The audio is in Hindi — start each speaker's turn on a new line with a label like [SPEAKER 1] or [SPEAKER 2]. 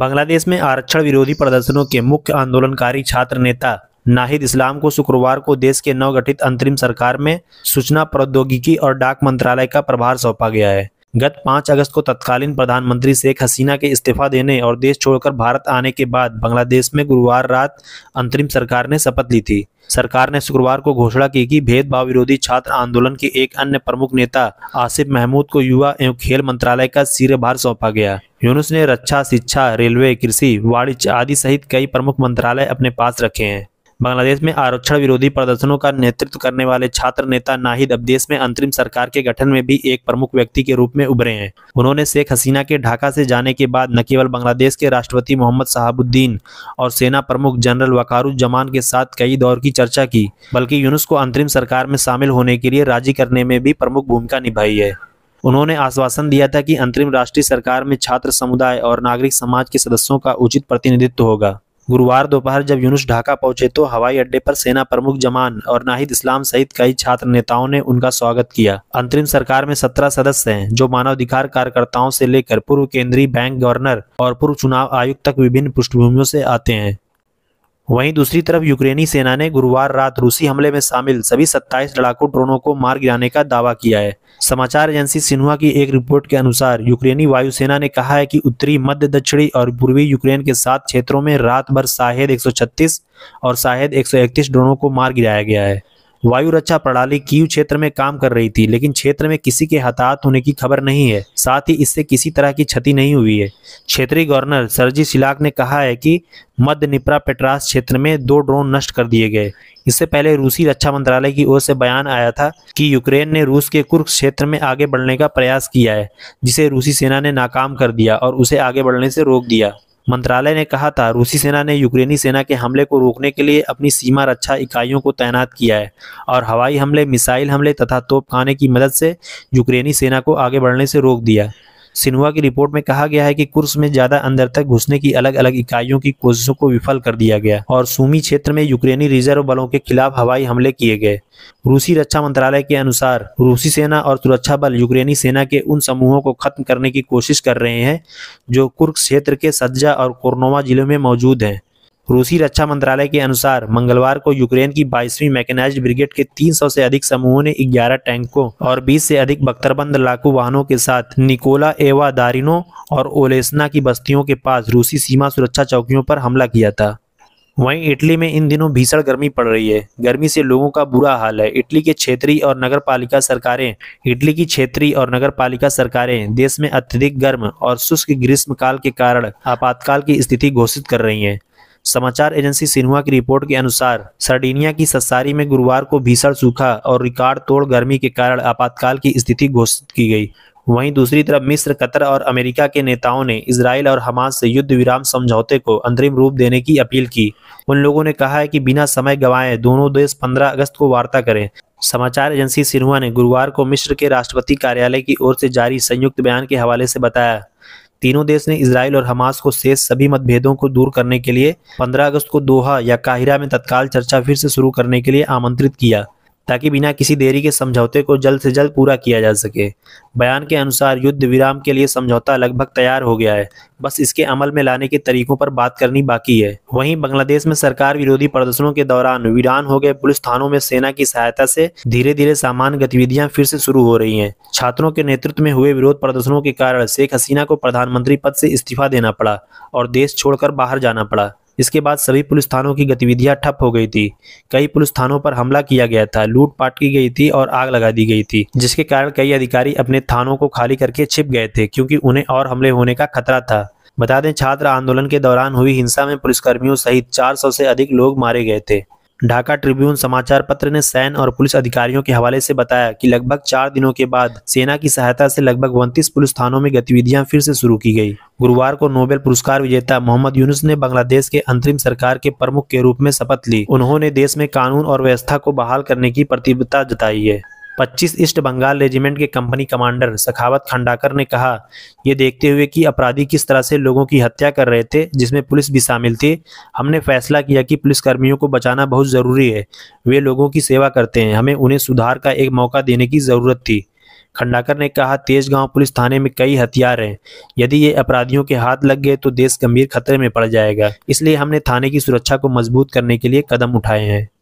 [SPEAKER 1] बांग्लादेश में आरक्षण विरोधी प्रदर्शनों के मुख्य आंदोलनकारी छात्र नेता नाहिद इस्लाम को शुक्रवार को देश के नवगठित अंतरिम सरकार में सूचना प्रौद्योगिकी और डाक मंत्रालय का प्रभार सौंपा गया है गत पाँच अगस्त को तत्कालीन प्रधानमंत्री शेख हसीना के इस्तीफा देने और देश छोड़कर भारत आने के बाद बांग्लादेश में गुरुवार रात अंतरिम सरकार ने शपथ ली थी सरकार ने शुक्रवार को घोषणा की कि भेदभाव विरोधी छात्र आंदोलन के एक अन्य प्रमुख नेता आसिफ महमूद को युवा एवं खेल मंत्रालय का सिरेभार सौंपा गया यूनुस ने रक्षा शिक्षा रेलवे कृषि वाणिज्य आदि सहित कई प्रमुख मंत्रालय अपने पास रखे हैं बांग्लादेश में आरक्षण विरोधी प्रदर्शनों का नेतृत्व करने वाले छात्र नेता नाहिद अब देश में अंतरिम सरकार के गठन में भी एक प्रमुख व्यक्ति के रूप में उभरे हैं उन्होंने शेख हसीना के ढाका से जाने के बाद न केवल बांग्लादेश के राष्ट्रपति मोहम्मद शहाबुद्दीन और सेना प्रमुख जनरल वकारुजमान के साथ कई दौर की चर्चा की बल्कि यूनुस को अंतरिम सरकार में शामिल होने के लिए राजी करने में भी प्रमुख भूमिका निभाई है उन्होंने आश्वासन दिया था कि अंतरिम राष्ट्रीय सरकार में छात्र समुदाय और नागरिक समाज के सदस्यों का उचित प्रतिनिधित्व होगा गुरुवार दोपहर जब यूनुस ढाका पहुंचे तो हवाई अड्डे पर सेना प्रमुख जमान और नाहिद इस्लाम सहित कई छात्र नेताओं ने उनका स्वागत किया अंतरिम सरकार में सत्रह सदस्य हैं जो मानवाधिकार कार्यकर्ताओं से लेकर पूर्व केंद्रीय बैंक गवर्नर और पूर्व चुनाव आयुक्त तक विभिन्न पृष्ठभूमियों से आते हैं वहीं दूसरी तरफ यूक्रेनी सेना ने गुरुवार रात रूसी हमले में शामिल सभी 27 लड़ाकू ड्रोनों को मार गिराने का दावा किया है समाचार एजेंसी सिन्हा की एक रिपोर्ट के अनुसार यूक्रेनी वायुसेना ने कहा है कि उत्तरी मध्य दक्षिणी और पूर्वी यूक्रेन के सात क्षेत्रों में रात भर शाहिद एक और शाहिद एक ड्रोनों को मार गिराया गया है वायु रक्षा प्रणाली कीव क्षेत्र में काम कर रही थी लेकिन क्षेत्र में किसी के हताहत होने की खबर नहीं है साथ ही इससे किसी तरह की क्षति नहीं हुई है क्षेत्रीय गवर्नर सरजी सिलाक ने कहा है कि मध्य निप्रा पेट्रास क्षेत्र में दो ड्रोन नष्ट कर दिए गए इससे पहले रूसी रक्षा मंत्रालय की ओर से बयान आया था कि यूक्रेन ने रूस के कुर्क क्षेत्र में आगे बढ़ने का प्रयास किया है जिसे रूसी सेना ने नाकाम कर दिया और उसे आगे बढ़ने से रोक दिया मंत्रालय ने कहा था रूसी सेना ने यूक्रेनी सेना के हमले को रोकने के लिए अपनी सीमा रक्षा इकाइयों को तैनात किया है और हवाई हमले मिसाइल हमले तथा तोपखाने की मदद से यूक्रेनी सेना को आगे बढ़ने से रोक दिया है सिन्हा की रिपोर्ट में कहा गया है कि कुर्स में ज्यादा अंदर तक घुसने की अलग अलग इकाइयों की कोशिशों को विफल कर दिया गया और सूमी क्षेत्र में यूक्रेनी रिजर्व बलों के खिलाफ हवाई हमले किए गए रूसी रक्षा मंत्रालय के अनुसार रूसी सेना और सुरक्षा बल यूक्रेनी सेना के उन समूहों को खत्म करने की कोशिश कर रहे हैं जो कुर्क क्षेत्र के सज्जा और कोरनोवा जिलों में मौजूद हैं रूसी रक्षा मंत्रालय के अनुसार मंगलवार को यूक्रेन की बाईसवीं मैकेनाइज्ड ब्रिगेड के 300 से अधिक समूहों ने 11 टैंकों और 20 से अधिक बख्तरबंद लाखों वाहनों के साथ निकोला एवा दारिनो और ओलेसना की बस्तियों के पास रूसी सीमा सुरक्षा चौकियों पर हमला किया था वहीं इटली में इन दिनों भीषण गर्मी पड़ रही है गर्मी से लोगों का बुरा हाल है इटली के क्षेत्रीय और नगर पालिका सरकारें इटली की क्षेत्रीय और नगर पालिका सरकारें देश में अत्यधिक गर्म और शुष्क ग्रीष्मकाल के कारण आपातकाल की स्थिति घोषित कर रही हैं समाचार एजेंसी सिन्हुआ की रिपोर्ट के अनुसार सर्डिनिया की ससारी में गुरुवार को भीषण सूखा और रिकॉर्ड तोड़ गर्मी के कारण आपातकाल की स्थिति घोषित की गई वहीं दूसरी तरफ मिस्र कतर और अमेरिका के नेताओं ने इसराइल और हमास से युद्ध विराम समझौते को अंतरिम रूप देने की अपील की उन लोगों ने कहा है कि बिना समय गवाए दोनों देश 15 अगस्त को वार्ता करें समाचार एजेंसी सिन्हुआ ने गुरुवार को मिस्र के राष्ट्रपति कार्यालय की ओर से जारी संयुक्त बयान के हवाले से बताया तीनों देश ने इसराइल और हमास को शेष सभी मतभेदों को दूर करने के लिए 15 अगस्त को दोहा या काहिरा में तत्काल चर्चा फिर से शुरू करने के लिए आमंत्रित किया ताकि बिना किसी देरी के समझौते को जल्द से जल्द पूरा किया जा सके बयान के अनुसार युद्ध विराम के लिए समझौता लगभग तैयार हो गया है बस इसके अमल में लाने के तरीकों पर बात करनी बाकी है वहीं बांग्लादेश में सरकार विरोधी प्रदर्शनों के दौरान वीरान हो गए पुलिस थानों में सेना की सहायता से धीरे धीरे सामान्य गतिविधियां फिर से शुरू हो रही हैं छात्रों के नेतृत्व में हुए विरोध प्रदर्शनों के कारण शेख हसीना को प्रधानमंत्री पद से इस्तीफा देना पड़ा और देश छोड़कर बाहर जाना पड़ा इसके बाद सभी पुलिस थानों की गतिविधियां ठप हो गई थी कई पुलिस थानों पर हमला किया गया था लूटपाट की गई थी और आग लगा दी गई थी जिसके कारण कई अधिकारी अपने थानों को खाली करके छिप गए थे क्योंकि उन्हें और हमले होने का खतरा था बता दें छात्र आंदोलन के दौरान हुई हिंसा में पुलिसकर्मियों सहित 400 से अधिक लोग मारे गए थे ढाका ट्रिब्यून समाचार पत्र ने सैन्य और पुलिस अधिकारियों के हवाले से बताया कि लगभग चार दिनों के बाद सेना की सहायता से लगभग उनतीस पुलिस थानों में गतिविधियां फिर से शुरू की गई गुरुवार को नोबेल पुरस्कार विजेता मोहम्मद यूनुस ने बांग्लादेश के अंतरिम सरकार के प्रमुख के रूप में शपथ ली उन्होंने देश में कानून और व्यवस्था को बहाल करने की प्रतिबद्धता जताई है पच्चीस ईस्ट बंगाल रेजिमेंट के कंपनी कमांडर सखावत खंडाकर ने कहा यह देखते हुए कि अपराधी किस तरह से लोगों की हत्या कर रहे थे जिसमें पुलिस भी शामिल थी हमने फैसला किया कि पुलिसकर्मियों को बचाना बहुत ज़रूरी है वे लोगों की सेवा करते हैं हमें उन्हें सुधार का एक मौका देने की ज़रूरत थी खंडाकर ने कहा तेजगांव पुलिस थाने में कई हथियार हैं यदि ये अपराधियों के हाथ लग गए तो देश गंभीर खतरे में पड़ जाएगा इसलिए हमने थाने की सुरक्षा को मजबूत करने के लिए कदम उठाए हैं